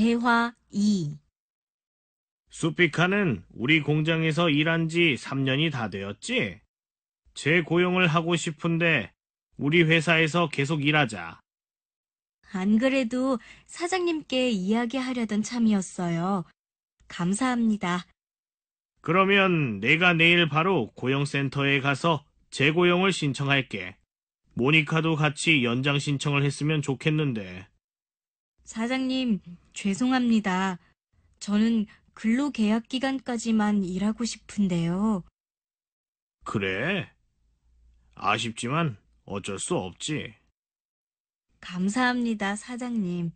대화 2 수피카는 우리 공장에서 일한 지 3년이 다 되었지? 재고용을 하고 싶은데 우리 회사에서 계속 일하자. 안 그래도 사장님께 이야기하려던 참이었어요. 감사합니다. 그러면 내가 내일 바로 고용센터에 가서 재고용을 신청할게. 모니카도 같이 연장 신청을 했으면 좋겠는데. 사장님, 죄송합니다. 저는 근로 계약 기간까지만 일하고 싶은데요. 그래. 아쉽지만 어쩔 수 없지. 감사합니다, 사장님.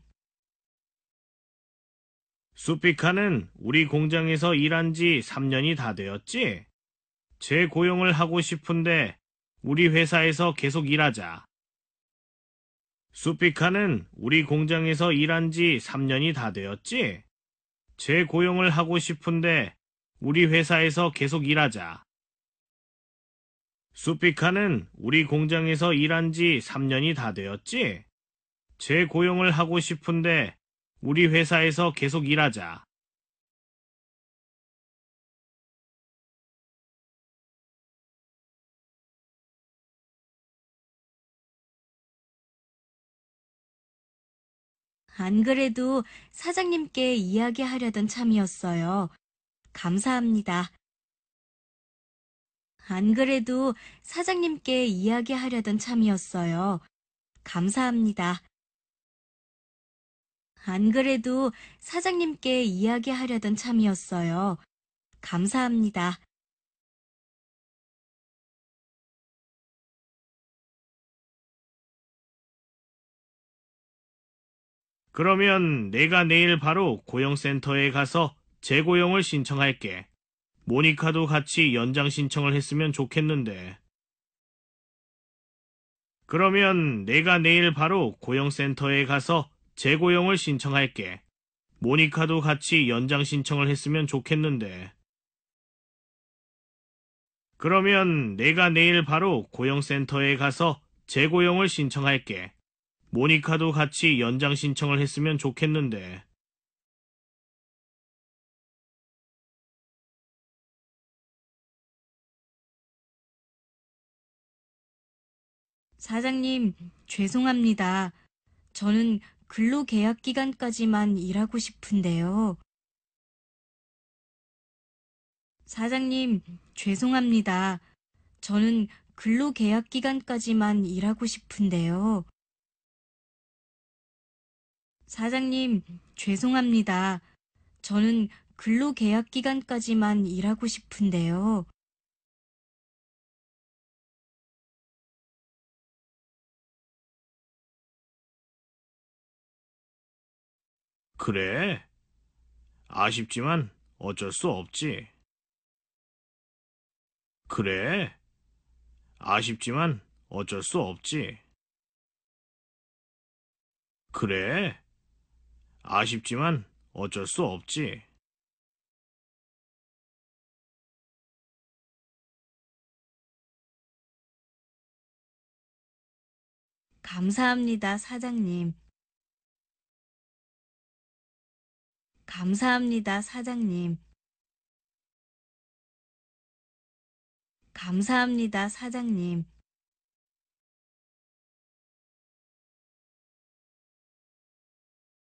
수피카는 우리 공장에서 일한 지 3년이 다 되었지? 재고용을 하고 싶은데 우리 회사에서 계속 일하자. 수피카는 우리 공장에서 일한 지 3년이 다 되었지? 재고용을 하고 싶은데 우리 회사에서 계속 일하자. 수피카는 우리 공장에서 일한 지 3년이 다 되었지? 재고용을 하고 싶은데 우리 회사에서 계속 일하자. 안 그래도 사장님께 이야기하려던 참이었어요. 감사합니다. 안 그래도 사장님께 이야기하려던 참이었어요. 감사합니다. 안 그래도 사장님께 이야기하려던 참이었어요. 감사합니다. 그러면 내가 내일 바로 고용센터에 가서 재고용을 신청할게. 모니카도 같이 연장 신청을 했으면 좋겠는데. 그러면 내가 내일 바로 고용센터에 가서 재고용을 신청할게. 모니카도 같이 연장 신청을 했으면 좋겠는데. 그러면 내가 내일 바로 고용센터에 가서 재고용을 신청할게. 모니카도 같이 연장 신청을 했으면 좋겠는데. 사장님, 죄송합니다. 저는 근로 계약 기간까지만 일하고 싶은데요. 사장님, 죄송합니다. 저는 근로 계약 기간까지만 일하고 싶은데요. 사장님, 죄송합니다. 저는 근로계약 기간까지만 일하고 싶은데요. 그래. 아쉽지만 어쩔 수 없지. 그래. 아쉽지만 어쩔 수 없지. 그래. 아쉽지만 어쩔 수 없지. 감사합니다, 사장님. 감사합니다, 사장님. 감사합니다, 사장님.